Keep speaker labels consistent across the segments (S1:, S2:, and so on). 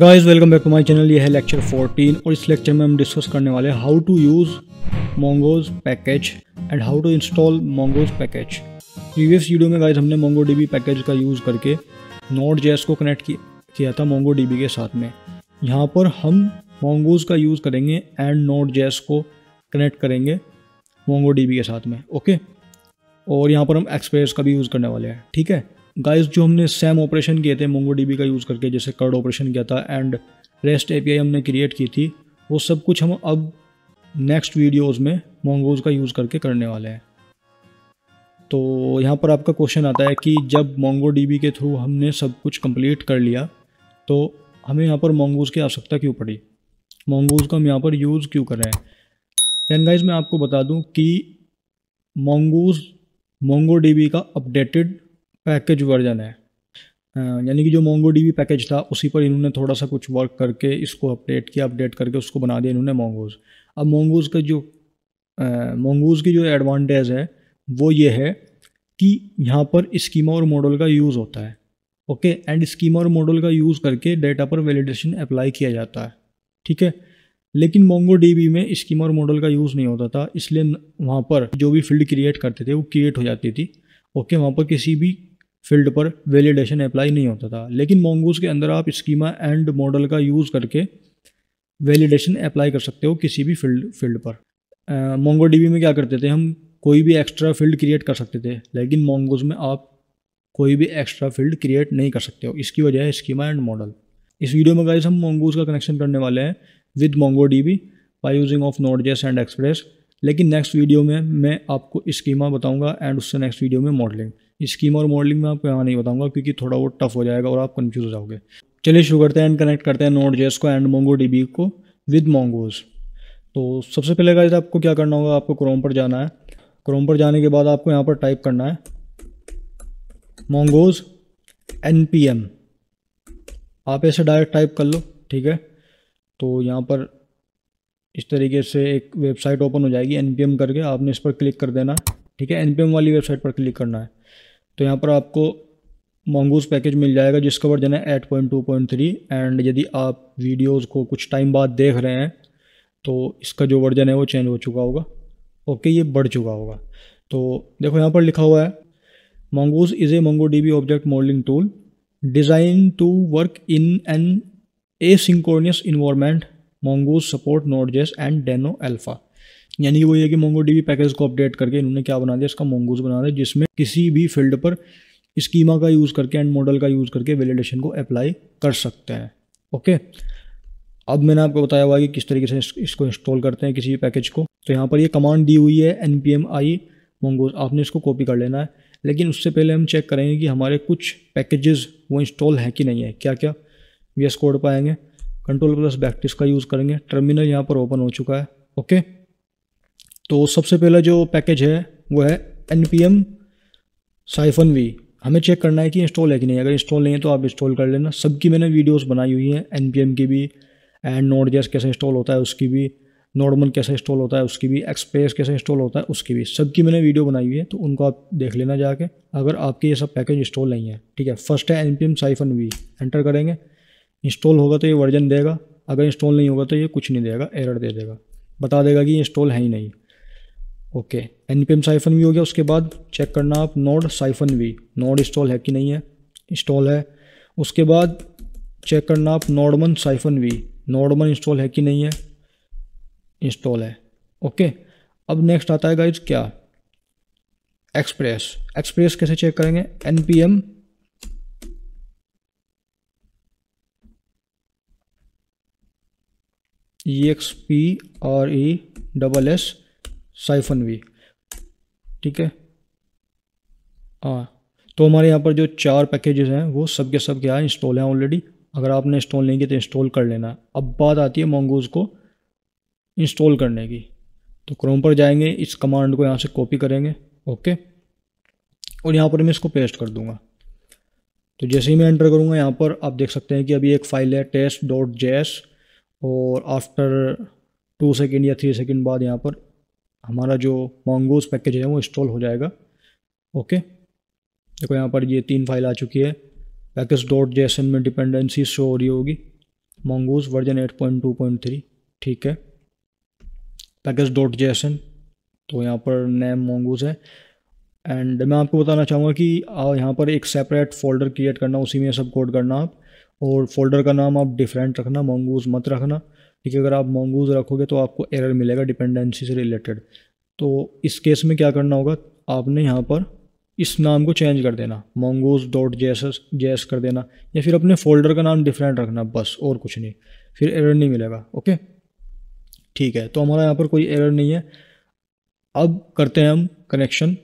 S1: guys welcome back to my channel ये है lecture 14 और इस लेक्चर में हम डिस्कस करने वाले हैं how to use mongoose package and how to install mongoose package previous video में गाइस हमने मोंगो पैकेज का यूज़ करके नोट जेस को कनेक्ट किया था मोंगो के साथ में यहाँ पर हम मोंगोज का यूज़ करेंगे एंड नोट जेस को कनेक्ट करेंगे मोंगो के साथ में ओके और यहाँ पर हम एक्सप्रेस का भी यूज़ करने वाले हैं ठीक है गाइस जो हमने सेम ऑपरेशन किए थे मोंगो डीबी का यूज़ करके जैसे कर्ड ऑपरेशन किया था एंड रेस्ट ए हमने क्रिएट की थी वो सब कुछ हम अब नेक्स्ट वीडियोज़ में मोंगोज का यूज़ करके करने वाले हैं तो यहाँ पर आपका क्वेश्चन आता है कि जब मोंगो डीबी के थ्रू हमने सब कुछ कम्प्लीट कर लिया तो हमें यहाँ पर मोंगोज की आवश्यकता क्यों पड़ी मोंगोज का हम यहाँ पर यूज़ क्यों कर रहे हैं दैन गाइज मैं आपको बता दूँ कि मोंगोज मोंगो डीबी का अपडेटेड पैकेज वर्जन है यानी कि जो मोंगो डी पैकेज था उसी पर इन्होंने थोड़ा सा कुछ वर्क करके इसको अपडेट किया अपडेट करके उसको बना दिया इन्होंने मोंगोज़ अब मोंगोज़ का जो मोंगोज़ की जो एडवांटेज है वो ये है कि यहाँ पर स्कीमा और मॉडल का यूज़ होता है ओके एंड स्कीमा और मॉडल का यूज़ करके डेटा पर वैलिडेशन अप्लाई किया जाता है ठीक है लेकिन मोंगो डी में स्कीमा और मॉडल का यूज़ नहीं होता था इसलिए वहाँ पर जो भी फील्ड क्रिएट करते थे वो क्रिएट हो जाती थी ओके वहाँ पर किसी भी फील्ड पर वैलिडेशन अप्लाई नहीं होता था लेकिन मोंगूस के अंदर आप स्कीमा एंड मॉडल का यूज़ करके वैलिडेशन अप्लाई कर सकते हो किसी भी फील्ड फील्ड पर मोंगो डीबी में क्या करते थे हम कोई भी एक्स्ट्रा फील्ड क्रिएट कर सकते थे लेकिन मोंगोज में आप कोई भी एक्स्ट्रा फील्ड क्रिएट नहीं कर सकते हो इसकी वजह है स्कीमा एंड मॉडल इस वीडियो में गाइस हम मोंगोज़ का कनेक्शन करने वाले हैं with Mongo DB by using of node JS and express लेकिन नेक्स्ट वीडियो में मैं आपको स्कीमा बताऊंगा एंड उससे नेक्स्ट वीडियो में मॉडलिंग स्कीमा और मॉडलिंग में आपको यहाँ नहीं बताऊंगा क्योंकि थोड़ा वो टफ हो जाएगा और आप कन्फ्यूज हो जाओगे चलिए शुरू करते हैं एंड कनेक्ट करते हैं नोट जेस को एंड मोंगो डीबी को विद मोंगोज तो सबसे पहले गाइज आपको क्या करना होगा आपको क्रोम पर जाना है क्रोम पर जाने के बाद आपको यहाँ पर टाइप करना है मोंगोज एन आप ऐसे डायरेक्ट टाइप कर लो ठीक है तो यहाँ पर इस तरीके से एक वेबसाइट ओपन हो जाएगी एन करके आपने इस पर क्लिक कर देना ठीक है एन वाली वेबसाइट पर क्लिक करना है तो यहाँ पर आपको मोंगूस पैकेज मिल जाएगा जिसका वर्जन है eight point two point three and यदि आप वीडियोज़ को कुछ टाइम बाद देख रहे हैं तो इसका जो वर्जन है वो चेंज हो चुका होगा ओके ये बढ़ चुका होगा तो देखो यहाँ पर लिखा हुआ है mongoose is a mongo D object modelling tool designed to work in an asynchronous environment mongoose support node JS and Deno alpha यानी वो ये कि मोंगो डी पैकेज को अपडेट करके इन्होंने क्या बना दिया इसका मोंगोज बना दिया जिसमें किसी भी फील्ड पर स्कीमा का यूज़ करके एंड मॉडल का यूज़ करके वैलिडेशन को अप्लाई कर सकते हैं ओके अब मैंने आपको बताया हुआ कि किस तरीके से इसको इंस्टॉल करते हैं किसी भी पैकेज को तो यहाँ पर ये कमांड दी हुई है N P M I mongoose आपने इसको कॉपी कर लेना है लेकिन उससे पहले हम चेक करेंगे कि हमारे कुछ पैकेजेस वो इंस्टॉल हैं कि नहीं है क्या क्या वी एस कोड पाएंगे कंट्रोल प्लस बैक्टिस का यूज़ करेंगे टर्मिनल यहाँ पर ओपन हो चुका है ओके तो सबसे पहला जो पैकेज है वो है N P M hyphen V हमें चेक करना है कि इंस्टॉल है कि नहीं अगर इंस्टॉल नहीं है तो आप इंस्टॉल कर लेना सबकी मैंने वीडियोस बनाई हुई हैं एन पी एम की भी एंड नोड जेस कैसे इंस्टॉल होता है उसकी भी नॉर्मल कैसे इंस्टॉल होता है उसकी भी एक्सप्रेस कैसे इंस्टॉल होता है उसकी भी सबकी मैंने वीडियो बनाई हुई है तो उनको आप देख लेना जाके अगर आपके ये सब पैकेज इंस्टॉल नहीं है ठीक है फर्स्ट है N P M hyphen V enter करेंगे इंस्टॉल होगा तो ये वर्जन देगा अगर इंस्टॉल नहीं होगा तो ये कुछ नहीं देगा एरर दे देगा बता देगा कि इंस्टॉल है ही नहीं okay N P M hyphen V हो गया उसके बाद चेक करना आप node hyphen V node install है कि नहीं है इंस्टॉल है उसके बाद चेक करना आप nodemon hyphen V nodemon install है कि नहीं है इंस्टॉल है ओके अब नेक्स्ट आता है गाइज क्या एक्सप्रेस एक्सप्रेस कैसे चेक करेंगे N P M E X P R E double S hyphen V ठीक है हाँ तो हमारे यहाँ पर जो चार पैकेजेस हैं वो सब के सब क्या इंस्टॉल हैं ऑलरेडी अगर आपने इंस्टॉल नहीं किया तो इंस्टॉल कर लेना अब बात आती है मोंगोज को इंस्टॉल करने की तो क्रोम पर जाएंगे इस कमांड को यहाँ से कॉपी करेंगे ओके और यहाँ पर मैं इसको पेस्ट कर दूँगा तो जैसे ही मैं एंटर करूँगा यहाँ पर आप देख सकते हैं कि अभी एक फ़ाइल है टेस्ट डॉट जे एस और आफ्टर टू सेकेंड या थ्री सेकेंड बाद यहाँ पर हमारा जो मोंगोज पैकेज है वो इंस्टॉल हो जाएगा ओके देखो यहाँ पर ये तीन फाइल आ चुकी है पैकेज डॉट जेसन में डिपेंडेंसी शो हो रही होगी mongoose version eight point two point three ठीक है पैकेज डॉट जेसन तो यहाँ पर नैम मोंगोज है एंड मैं आपको बताना चाहूँगा कि यहाँ पर एक सेपरेट फोल्डर क्रिएट करना उसी में सब कोड करना आप और फोल्डर का नाम आप डिफरेंट रखना मोंगूज मत रखना ठीक है अगर आप मोंगूज रखोगे तो आपको एरर मिलेगा डिपेंडेंसी से रिलेटेड तो इस केस में क्या करना होगा आपने यहाँ पर इस नाम को चेंज कर देना मोंगूज डॉट जेस जेस कर देना या फिर अपने फोल्डर का नाम डिफरेंट रखना बस और कुछ नहीं फिर एरर नहीं मिलेगा ओके ठीक है तो हमारा यहाँ पर कोई एरर नहीं है अब करते हैं हम कनेक्शन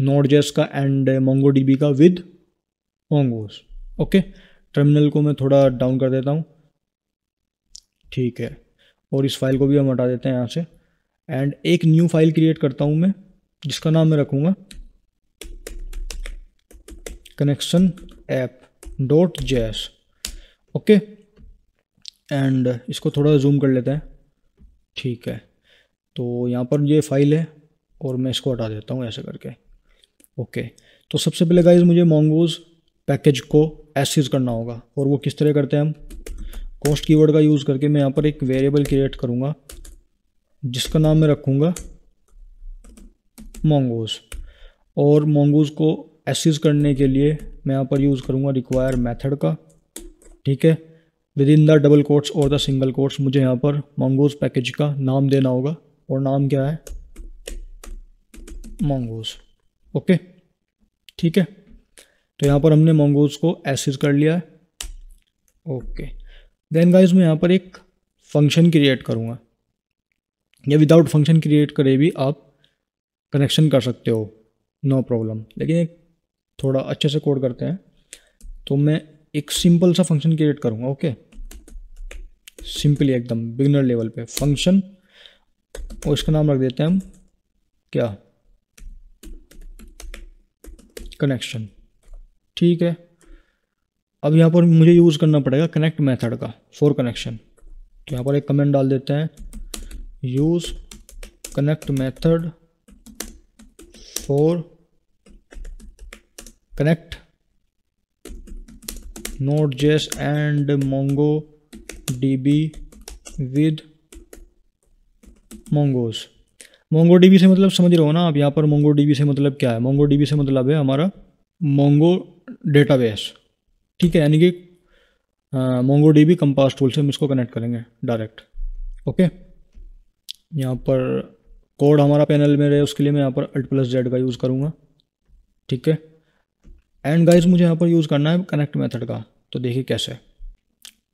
S1: नोट जेस का एंड मोंगो बी का विद मोंगोज़ ओके टर्मिनल को मैं थोड़ा डाउन कर देता हूँ ठीक है और इस फाइल को भी हम हटा देते हैं यहाँ से एंड एक न्यू फाइल क्रिएट करता हूँ मैं जिसका नाम मैं रखूँगा connection app dot JS okay and इसको थोड़ा जूम कर लेते हैं ठीक है तो यहाँ पर ये फाइल है और मैं इसको हटा देता हूँ ऐसे करके ओके तो सबसे पहले गाइज मुझे मोंगोज पैकेज को एसिस करना होगा और वो किस तरह करते हैं हम कॉस्ट कीवर्ड का यूज़ करके मैं यहाँ पर एक वेरिएबल क्रिएट करूँगा जिसका नाम मैं रखूँगा मोंगोज़ और मोंगोज़ को एसिस करने के लिए मैं यहाँ पर यूज़ करूँगा रिक्वायर मेथड का ठीक है within the double quotes और द सिंगल कोर्ट्स मुझे यहाँ पर मोंगोज़ पैकेज का नाम देना होगा और नाम क्या है मोंगोज़ ओके ठीक है तो यहाँ पर हमने मोंगोज को एसिड कर लिया है ओके देन गाइज मैं यहाँ पर एक फंक्शन क्रिएट करूँगा या विदाउट फंक्शन क्रिएट करे भी आप कनेक्शन कर सकते हो नो no प्रॉब्लम लेकिन एक थोड़ा अच्छे से कोड करते हैं तो मैं एक सिंपल सा फंक्शन क्रिएट करूँगा ओके सिंपली एकदम बिगनर लेवल पे फंक्शन और इसका नाम रख देते हैं हम क्या कनेक्शन ठीक है अब यहाँ पर मुझे यूज़ करना पड़ेगा कनेक्ट मेथड का फॉर कनेक्शन तो यहाँ पर एक कमेंट डाल देते हैं use connect method for connect node JS and mongo D B with mongoose mongo D B से मतलब समझ रहे हो ना आप यहाँ पर मोंगो डी बी से मतलब क्या है मोंगो डी बी से मतलब है हमारा मोंगो डेटाबेस ठीक है यानी कि mongo D B compass tool से हम इसको कनेक्ट करेंगे डायरेक्ट ओके यहाँ पर कोड हमारा पैनल में रहे उसके लिए मैं यहाँ पर अल्ट प्लस जेड का यूज़ करूँगा ठीक है एंड गाइज मुझे यहाँ पर यूज़ करना है कनेक्ट मेथड का तो देखिए कैसे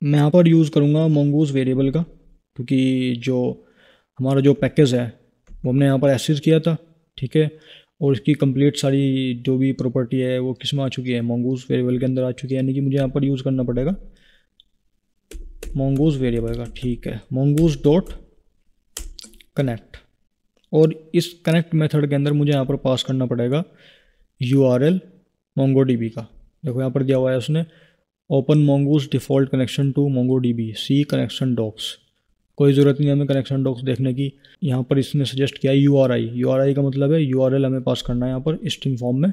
S1: मैं यहाँ पर यूज़ करूँगा मोंगोज़ वेरिएबल का क्योंकि जो हमारा जो पैकेज है वो हमने यहाँ पर एसिस किया था ठीक है और इसकी कंप्लीट सारी जो भी प्रॉपर्टी है वो किस में आ चुकी है मोंगूस वेरिएबल के अंदर आ चुकी है यानी कि मुझे यहाँ पर यूज़ करना पड़ेगा मोंगूस वेरिएबल का ठीक है मोंगूस डॉट कनेक्ट और इस कनेक्ट मेथड के अंदर मुझे यहाँ पर पास करना पड़ेगा U R L mongo D B का देखो यहाँ पर दिया हुआ है उसने open mongoose default connection to mongo D B C connection docs कोई ज़रूरत नहीं हमें कनेक्शन डॉक्स देखने की यहाँ पर इसने सजेस्ट किया U R I U R I का मतलब है यू आर एल हमें पास करना है यहाँ पर स्ट्रिंग फॉर्म में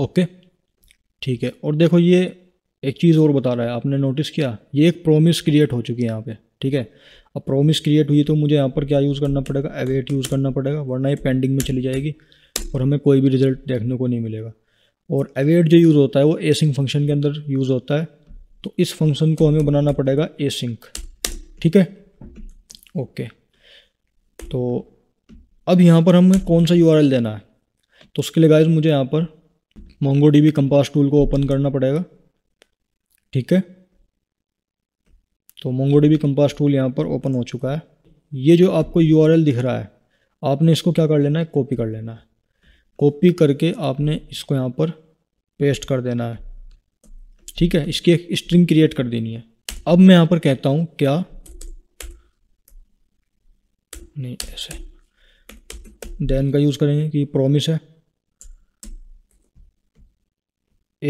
S1: ओके ठीक है और देखो ये एक चीज़ और बता रहा है आपने नोटिस किया ये एक प्रोमिस क्रिएट हो चुकी है यहाँ पे ठीक है अब प्रोमिस क्रिएट हुई तो मुझे यहाँ पर क्या यूज़ करना पड़ेगा अवेट यूज़ करना पड़ेगा वरना ये पेंडिंग में चली जाएगी और हमें कोई भी रिजल्ट देखने को नहीं मिलेगा और अवेट जो यूज़ होता है वो एसिंग फंक्शन के अंदर यूज़ होता है तो इस फंक्शन को हमें बनाना पड़ेगा एसिंक ठीक है ओके तो अब यहाँ पर हमें कौन सा यू देना है तो उसके लिए गाइज मुझे यहाँ पर मोंगो डी टूल को ओपन करना पड़ेगा ठीक है तो मोंगो डी कम्पास टूल यहाँ पर ओपन हो चुका है ये जो आपको यू दिख रहा है आपने इसको क्या कर लेना है कॉपी कर लेना है कॉपी करके आपने इसको यहाँ पर पेस्ट कर देना है ठीक है इसकी एक स्ट्रिंग क्रिएट कर देनी है अब मैं यहाँ पर कहता हूँ क्या नहीं ऐसे देन का यूज़ करेंगे कि प्रॉमिस है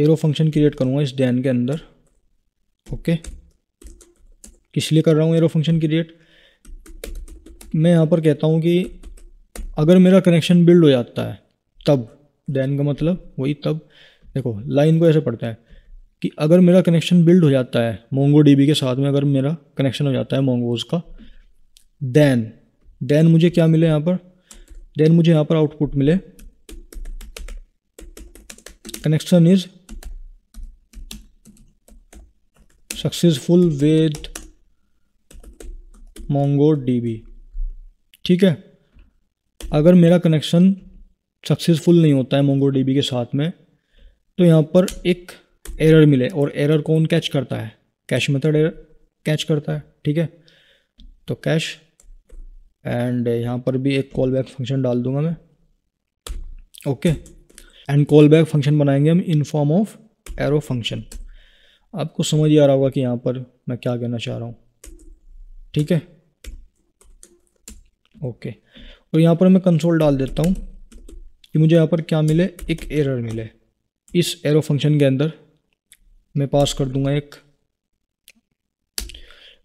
S1: एरो फंक्शन क्रिएट करूँगा इस डैन के अंदर ओके किस लिए कर रहा हूँ एरो फंक्शन क्रिएट मैं यहाँ पर कहता हूँ कि अगर मेरा कनेक्शन बिल्ड हो जाता है तब डैन का मतलब वही तब देखो लाइन को ऐसे पढ़ता है कि अगर मेरा कनेक्शन बिल्ड हो जाता है मोंगो डीबी के साथ में अगर मेरा कनेक्शन हो जाता है मोंगोज का दैन देन मुझे क्या मिले यहाँ पर देन मुझे यहाँ पर आउटपुट मिले connection is successful with Mongo DB ठीक है अगर मेरा कनेक्शन सक्सेसफुल नहीं होता है मोंगो डीबी के साथ में तो यहाँ पर एक एरर मिले और एरर कौन कैच करता है कैश मेथड एरर कैच करता है ठीक है तो कैश एंड uh, यहाँ पर भी एक कॉल बैक फंक्शन डाल दूंगा मैं okay and callback function बनाएंगे हम in form of arrow function आपको समझ ही आ रहा होगा कि यहाँ पर मैं क्या कहना चाह रहा हूँ ठीक है ओके और यहाँ पर मैं कंसोल डाल देता हूँ कि मुझे यहाँ पर क्या मिले एक एरर मिले इस एरो फंक्शन के अंदर मैं पास कर दूंगा एक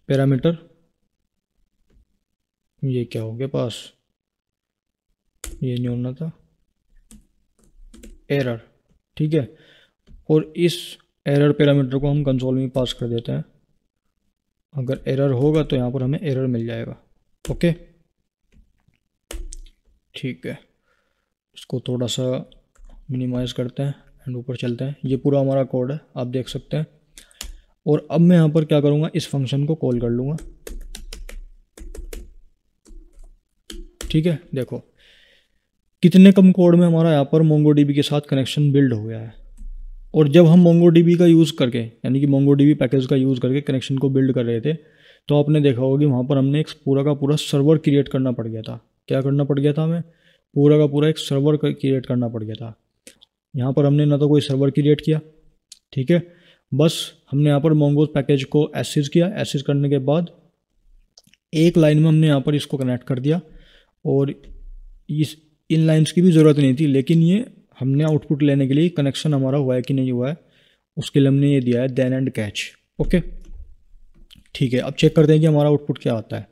S1: पैरामीटर ये क्या हो गया पास ये नहीं होना था एरर ठीक है और इस एरर पैरामीटर को हम कंसोल में पास कर देते हैं अगर एरर होगा तो यहाँ पर हमें एरर मिल जाएगा ओके ठीक है इसको थोड़ा सा मिनिमाइज़ करते हैं एंड ऊपर चलते हैं ये पूरा हमारा कोड है आप देख सकते हैं और अब मैं यहाँ पर क्या करूँगा इस फंक्शन को कॉल कर लूँगा ठीक है देखो कितने कम कोड में हमारा यहाँ पर मोंगो के साथ कनेक्शन बिल्ड हो गया है और जब हम मोंगो का यूज़ करके यानी कि मोंगो पैकेज का यूज़ करके कनेक्शन को बिल्ड कर रहे थे तो आपने देखा होगा कि वहाँ पर हमने एक पूरा का पूरा सर्वर क्रिएट करना पड़ गया था क्या करना पड़ गया था हमें पूरा का पूरा एक सर्वर क्रिएट करना पड़ गया था यहाँ पर हमने ना तो कोई सर्वर क्रिएट किया ठीक है बस हमने यहाँ पर मोंगो पैकेज को एसिज किया एसिज करने के बाद एक लाइन में हमने यहाँ पर इसको कनेक्ट कर दिया और इस इन लाइन्स की भी ज़रूरत नहीं थी लेकिन ये हमने आउटपुट लेने के लिए कनेक्शन हमारा हुआ है कि नहीं हुआ है उसके लिए हमने ये दिया है देन एंड कैच ओके ठीक है अब चेक करते हैं कि हमारा आउटपुट क्या आता है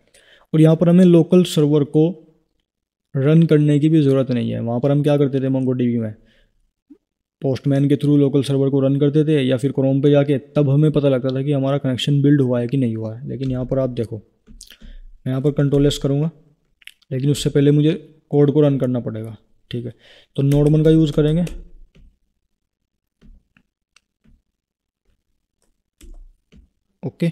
S1: और यहाँ पर हमें लोकल सर्वर को रन करने की भी ज़रूरत नहीं है वहाँ पर हम क्या करते थे मंगो डीबी में पोस्टमैन के थ्रू लोकल सर्वर को रन करते थे या फिर क्रोम पे जाके तब हमें पता लगता था कि हमारा कनेक्शन बिल्ड हुआ है कि नहीं हुआ है लेकिन यहाँ पर आप देखो मैं यहाँ पर कंट्रोल एस करूँगा लेकिन उससे पहले मुझे कोड को रन करना पड़ेगा ठीक है तो नोड वन का यूज़ करेंगे ओके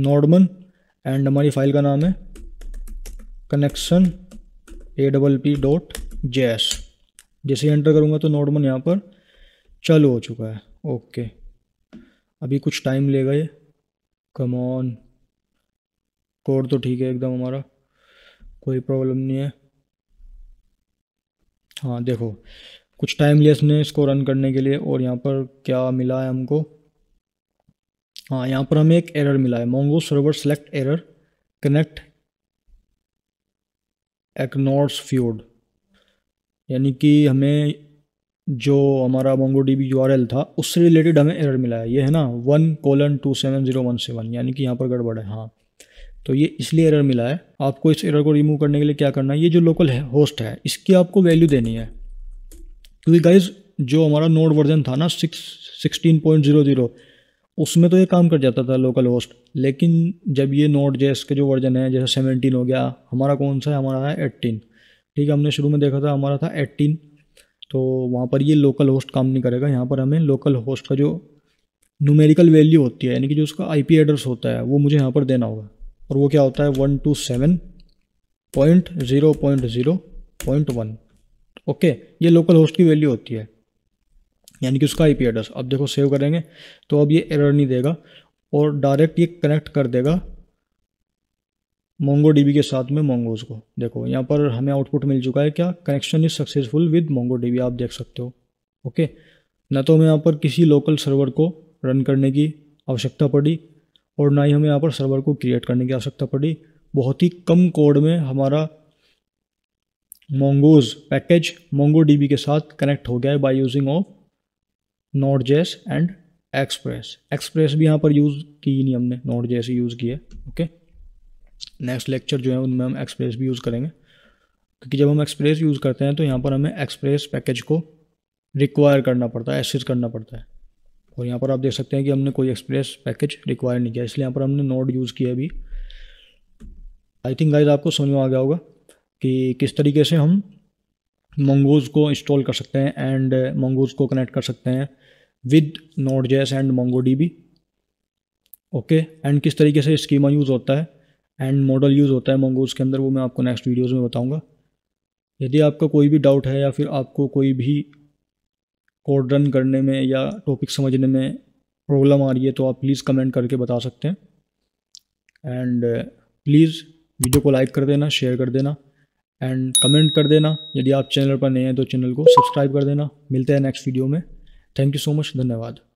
S1: नॉर्डमन एंड हमारी फाइल का नाम है connection A double P dot J S जैसे एंटर करूँगा तो नॉर्डमन यहाँ पर चालू हो चुका है ओके अभी कुछ टाइम लेगा ये कमॉन कोड तो ठीक है एकदम हमारा कोई प्रॉब्लम नहीं है हाँ देखो कुछ टाइम लिया इसने इसको रन करने के लिए और यहाँ पर क्या मिला है हमको हाँ यहाँ पर हमें एक एरर मिला है Mongo server select error connect ECONNREFUSED यानी कि हमें जो हमारा मोंगो डी बी यू था उससे रिलेटेड हमें एरर मिला है ये है ना one colon two seven zero one seven यानी कि यहाँ पर गड़बड़ है हाँ तो ये इसलिए एरर मिला है आपको इस एरर को रिमूव करने के लिए क्या करना है ये जो लोकल है होस्ट है इसकी आपको वैल्यू देनी है क्योंकि गाइज जो हमारा नोड वर्जन था ना six sixteen point zero zero उसमें तो ये काम कर जाता था लोकल होस्ट लेकिन जब ये नोट जेस के जो वर्जन है जैसे सेवनटीन हो गया हमारा कौन सा है हमारा है एट्टीन ठीक है हमने शुरू में देखा था हमारा था एट्टीन तो वहाँ पर ये लोकल होस्ट काम नहीं करेगा यहाँ पर हमें लोकल होस्ट का जो न्यूमेरिकल वैल्यू होती है यानी कि जो उसका आईपी एड्रेस होता है वो मुझे यहाँ पर देना होगा और वो क्या होता है one two seven point zero point zero point one okay ये लोकल होस्ट की वैल्यू होती है यानी कि उसका आईपी एड्रेस अब देखो सेव करेंगे तो अब ये एरर नहीं देगा और डायरेक्ट ये कनेक्ट कर देगा मोंगो डी के साथ में मोंगोज को देखो यहाँ पर हमें आउटपुट मिल चुका है क्या connection is successful with Mongo MongoDB आप देख सकते हो ओके ना तो हमें यहाँ पर किसी लोकल सर्वर को रन करने की आवश्यकता पड़ी और ना ही हमें यहाँ पर सर्वर को क्रिएट करने की आवश्यकता पड़ी बहुत ही कम कोड में हमारा मोंगोज पैकेज मोंगो डीबी के साथ कनेक्ट हो गया है by using of Node JS and Express Express भी यहाँ पर यूज़ की ही नहीं हमने नॉट जेस ही यूज़ किया ओके नेक्स्ट लेक्चर जो है उनमें हम एक्सप्रेस भी यूज़ करेंगे क्योंकि जब हम एक्सप्रेस यूज़ करते हैं तो यहाँ पर हमें एक्सप्रेस पैकेज को रिक्वायर करना पड़ता है एसिस करना पड़ता है और यहाँ पर आप देख सकते हैं कि हमने कोई एक्सप्रेस पैकेज रिक्वायर नहीं किया इसलिए यहाँ पर हमने नोड यूज़ किया अभी आई थिंक गाइज आपको समझ में आ गया होगा कि किस तरीके से हम मंगोज़ को इंस्टॉल कर सकते हैं एंड मंगोज़ को कनेक्ट कर सकते हैं with Node JS and MongoDB okay and किस तरीके से स्कीमा यूज़ होता है एंड मॉडल यूज़ होता है मंगोज़ के अंदर वो मैं आपको नेक्स्ट वीडियोज़ में बताऊँगा यदि आपका कोई भी डाउट है या फिर आपको कोई भी कोड रन करने में या टॉपिक समझने में प्रॉब्लम आ रही है तो आप प्लीज़ कमेंट करके बता सकते हैं एंड प्लीज़ वीडियो को लाइक कर देना शेयर कर देना एंड कमेंट कर देना यदि आप चैनल पर नए हैं तो चैनल को सब्सक्राइब कर देना मिलते हैं नेक्स्ट वीडियो में थैंक यू सो मच धन्यवाद